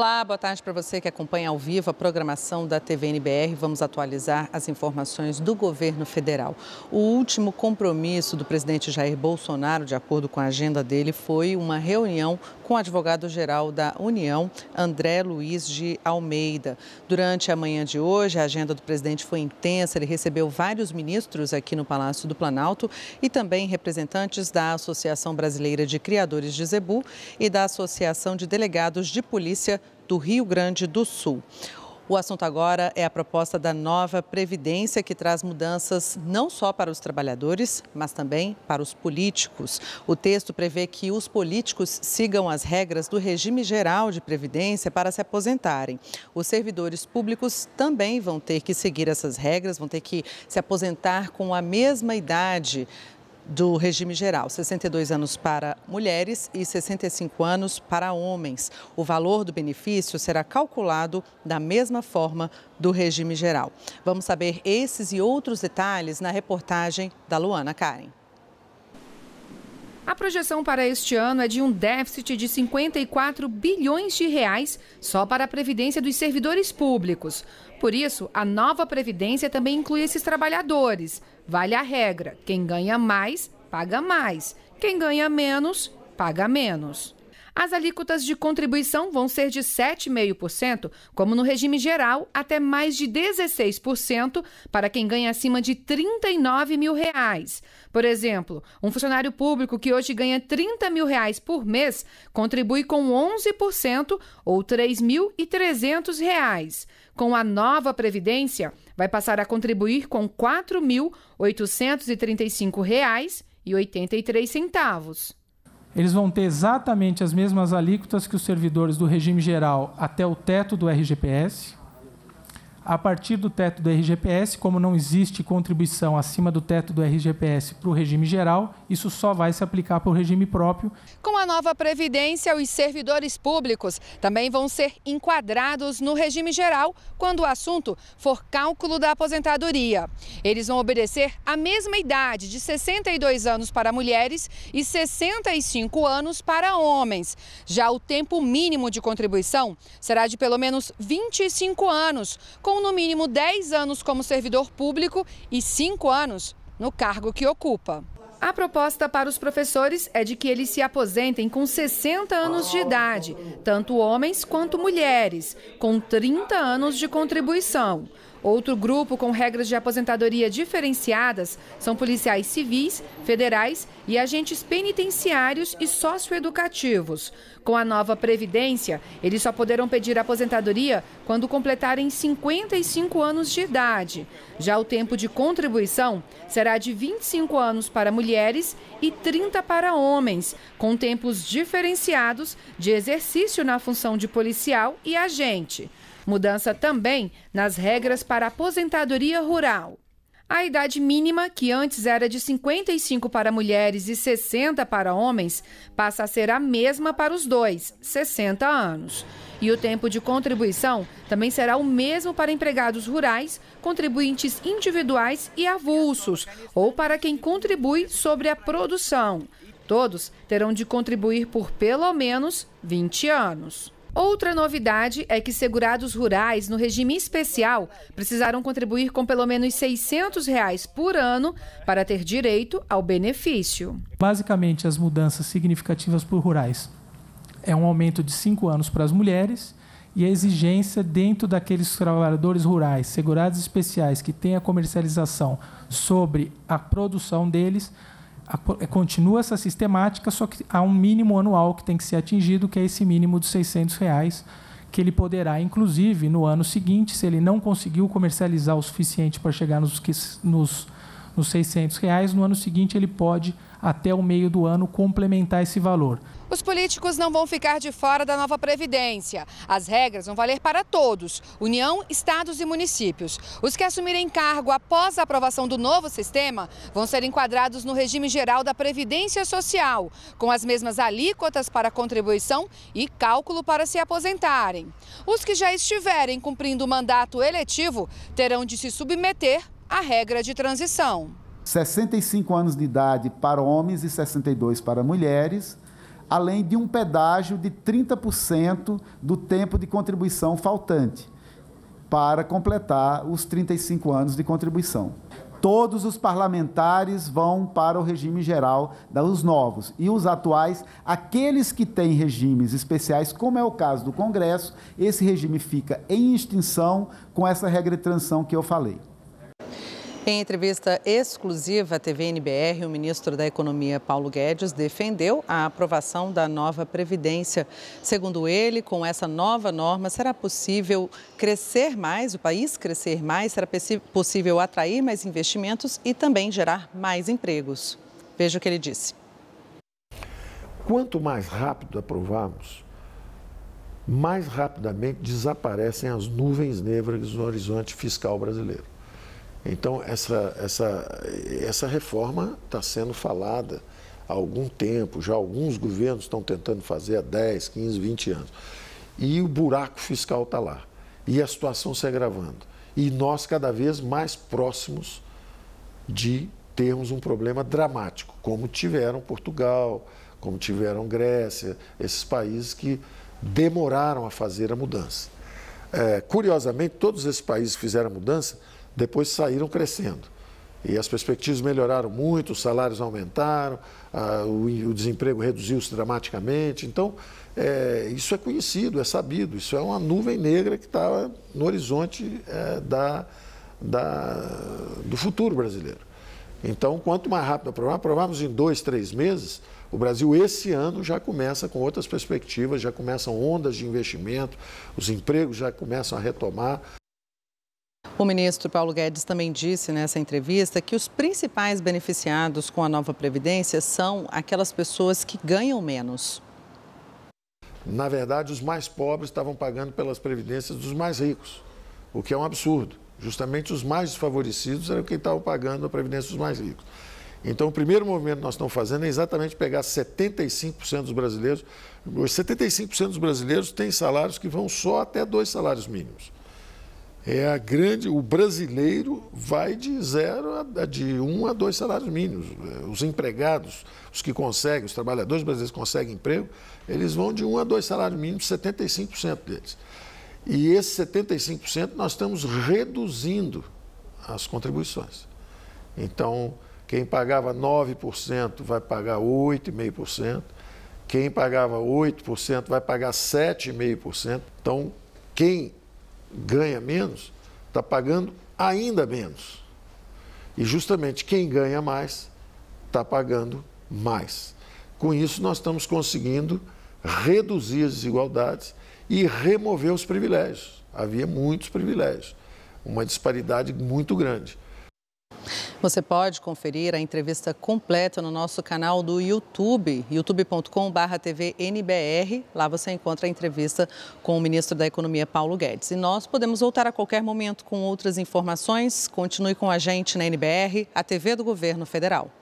Olá, boa tarde para você que acompanha ao vivo a programação da TVNBR. Vamos atualizar as informações do governo federal. O último compromisso do presidente Jair Bolsonaro, de acordo com a agenda dele, foi uma reunião com o advogado-geral da União, André Luiz de Almeida. Durante a manhã de hoje, a agenda do presidente foi intensa. Ele recebeu vários ministros aqui no Palácio do Planalto e também representantes da Associação Brasileira de Criadores de Zebu e da Associação de Delegados de Polícia do Rio Grande do Sul. O assunto agora é a proposta da nova Previdência, que traz mudanças não só para os trabalhadores, mas também para os políticos. O texto prevê que os políticos sigam as regras do regime geral de Previdência para se aposentarem. Os servidores públicos também vão ter que seguir essas regras, vão ter que se aposentar com a mesma idade do regime geral, 62 anos para mulheres e 65 anos para homens. O valor do benefício será calculado da mesma forma do regime geral. Vamos saber esses e outros detalhes na reportagem da Luana Karen. A projeção para este ano é de um déficit de 54 bilhões de reais só para a previdência dos servidores públicos. Por isso, a nova previdência também inclui esses trabalhadores. Vale a regra: quem ganha mais, paga mais. Quem ganha menos, paga menos. As alíquotas de contribuição vão ser de 7,5%, como no regime geral, até mais de 16% para quem ganha acima de 39 mil reais. Por exemplo, um funcionário público que hoje ganha 30 mil reais por mês contribui com 11% ou 3.300 reais. Com a nova Previdência, vai passar a contribuir com R$ 4.835,83 eles vão ter exatamente as mesmas alíquotas que os servidores do regime geral até o teto do RGPS, a partir do teto do RGPS, como não existe contribuição acima do teto do RGPS para o regime geral, isso só vai se aplicar para o regime próprio. Com a nova Previdência, os servidores públicos também vão ser enquadrados no regime geral quando o assunto for cálculo da aposentadoria. Eles vão obedecer a mesma idade de 62 anos para mulheres e 65 anos para homens. Já o tempo mínimo de contribuição será de pelo menos 25 anos, com no mínimo 10 anos como servidor público e 5 anos no cargo que ocupa. A proposta para os professores é de que eles se aposentem com 60 anos de idade, tanto homens quanto mulheres, com 30 anos de contribuição. Outro grupo com regras de aposentadoria diferenciadas são policiais civis, federais e agentes penitenciários e socioeducativos. Com a nova Previdência, eles só poderão pedir aposentadoria quando completarem 55 anos de idade. Já o tempo de contribuição será de 25 anos para mulheres e 30 para homens, com tempos diferenciados de exercício na função de policial e agente. Mudança também nas regras para aposentadoria rural. A idade mínima, que antes era de 55 para mulheres e 60 para homens, passa a ser a mesma para os dois, 60 anos. E o tempo de contribuição também será o mesmo para empregados rurais, contribuintes individuais e avulsos, ou para quem contribui sobre a produção. Todos terão de contribuir por pelo menos 20 anos. Outra novidade é que segurados rurais no regime especial precisaram contribuir com pelo menos R$ 600 reais por ano para ter direito ao benefício. Basicamente, as mudanças significativas por rurais é um aumento de cinco anos para as mulheres e a exigência dentro daqueles trabalhadores rurais, segurados especiais que têm a comercialização sobre a produção deles, é, continua essa sistemática, só que há um mínimo anual que tem que ser atingido, que é esse mínimo de R$ reais, que ele poderá, inclusive, no ano seguinte, se ele não conseguiu comercializar o suficiente para chegar nos, nos nos 600 reais, no ano seguinte ele pode, até o meio do ano, complementar esse valor. Os políticos não vão ficar de fora da nova Previdência. As regras vão valer para todos: União, estados e municípios. Os que assumirem cargo após a aprovação do novo sistema vão ser enquadrados no regime geral da Previdência Social, com as mesmas alíquotas para contribuição e cálculo para se aposentarem. Os que já estiverem cumprindo o mandato eletivo terão de se submeter a regra de transição. 65 anos de idade para homens e 62 para mulheres, além de um pedágio de 30% do tempo de contribuição faltante, para completar os 35 anos de contribuição. Todos os parlamentares vão para o regime geral dos novos e os atuais, aqueles que têm regimes especiais, como é o caso do Congresso, esse regime fica em extinção com essa regra de transição que eu falei. Em entrevista exclusiva à TV NBR, o ministro da Economia, Paulo Guedes, defendeu a aprovação da nova Previdência. Segundo ele, com essa nova norma, será possível crescer mais, o país crescer mais, será possível atrair mais investimentos e também gerar mais empregos. Veja o que ele disse. Quanto mais rápido aprovarmos, mais rapidamente desaparecem as nuvens negras no horizonte fiscal brasileiro. Então, essa, essa, essa reforma está sendo falada há algum tempo, já alguns governos estão tentando fazer há 10, 15, 20 anos. E o buraco fiscal está lá. E a situação se agravando. E nós cada vez mais próximos de termos um problema dramático, como tiveram Portugal, como tiveram Grécia, esses países que demoraram a fazer a mudança. É, curiosamente, todos esses países que fizeram a mudança depois saíram crescendo. E as perspectivas melhoraram muito, os salários aumentaram, a, o, o, desemprego reduziu-se dramaticamente. Então, é, isso é conhecido, é sabido, isso é uma nuvem negra que está no horizonte é, da, da, do futuro brasileiro. Então, quanto mais rápido aprovar, aprovarmos em dois, três meses, o Brasil esse ano já começa com outras perspectivas, já começam ondas de investimento, os empregos já começam a retomar. O ministro Paulo Guedes também disse nessa entrevista que os principais beneficiados com a nova Previdência são aquelas pessoas que ganham menos. Na verdade, os mais pobres estavam pagando pelas previdências dos mais ricos, o que é um absurdo. Justamente os mais desfavorecidos eram quem estavam pagando a previdência dos mais ricos. Então, o primeiro movimento que nós estamos fazendo é exatamente pegar 75% dos brasileiros. Os 75% dos brasileiros têm salários que vão só até dois salários mínimos é a grande. O brasileiro vai de zero a, de um a dois salários mínimos. É, os empregados, os que conseguem, os trabalhadores brasileiros que conseguem emprego, eles vão de um a dois salários mínimos, 75% deles. E esse 75% nós estamos reduzindo as contribuições. Então, quem pagava 9% vai pagar 8,5%. Quem pagava 8% vai pagar 7,5%. Então, quem ganha menos está pagando ainda menos. E justamente quem ganha mais está pagando mais. Com isso, nós estamos conseguindo reduzir as desigualdades e remover os privilégios. Havia muitos privilégios, uma disparidade muito grande. Você pode conferir a entrevista completa no nosso canal do YouTube, youtube.com/tvnbr. Lá você encontra a entrevista com o ministro da Economia Paulo Guedes. E nós podemos voltar a qualquer momento com outras informações. Continue com a gente na NBR, a TV do Governo Federal.